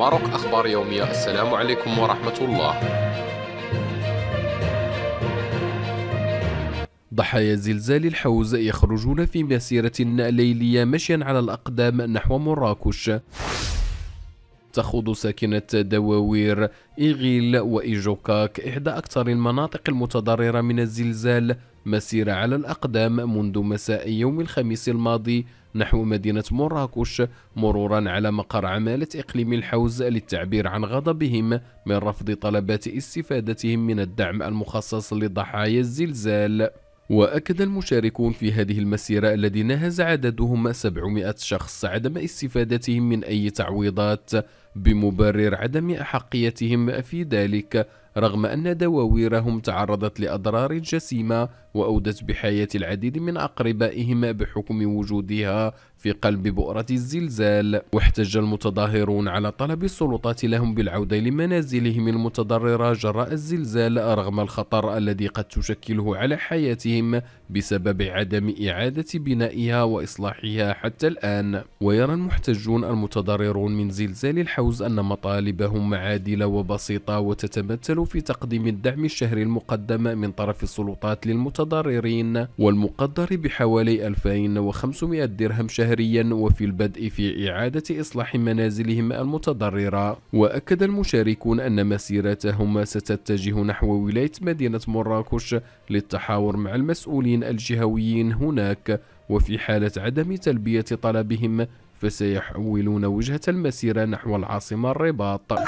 ماروك أخبار يومية السلام عليكم ورحمة الله ضحايا زلزال الحوز يخرجون في مسيرة ليلية مشيا على الأقدام نحو مراكش تخوض ساكنة دواوير إيغيل وإيجوكاك إحدى أكثر المناطق المتضررة من الزلزال مسيرة على الأقدام منذ مساء يوم الخميس الماضي نحو مدينة مراكش مرورا على مقر عمالة إقليم الحوز للتعبير عن غضبهم من رفض طلبات استفادتهم من الدعم المخصص لضحايا الزلزال وأكد المشاركون في هذه المسيرة الذي نهز عددهم 700 شخص عدم استفادتهم من أي تعويضات بمبرر عدم أحقيتهم في ذلك رغم أن دواويرهم تعرضت لأضرار جسيمة وأودت بحياة العديد من أقربائهم بحكم وجودها في قلب بؤرة الزلزال واحتج المتظاهرون على طلب السلطات لهم بالعودة لمنازلهم المتضررة جراء الزلزال رغم الخطر الذي قد تشكله على حياتهم بسبب عدم إعادة بنائها وإصلاحها حتى الآن ويرى المحتجون المتضررون من زلزال الحوز أن مطالبهم عادلة وبسيطة وتتمثل في تقديم الدعم الشهري المقدم من طرف السلطات للمتضررين والمقدر بحوالي 2500 درهم شهريا وفي البدء في إعادة إصلاح منازلهم المتضررة وأكد المشاركون أن مسيرتهم ستتجه نحو ولاية مدينة مراكش للتحاور مع المسؤولين الجهويين هناك وفي حالة عدم تلبية طلبهم فسيحولون وجهة المسيرة نحو العاصمة الرباط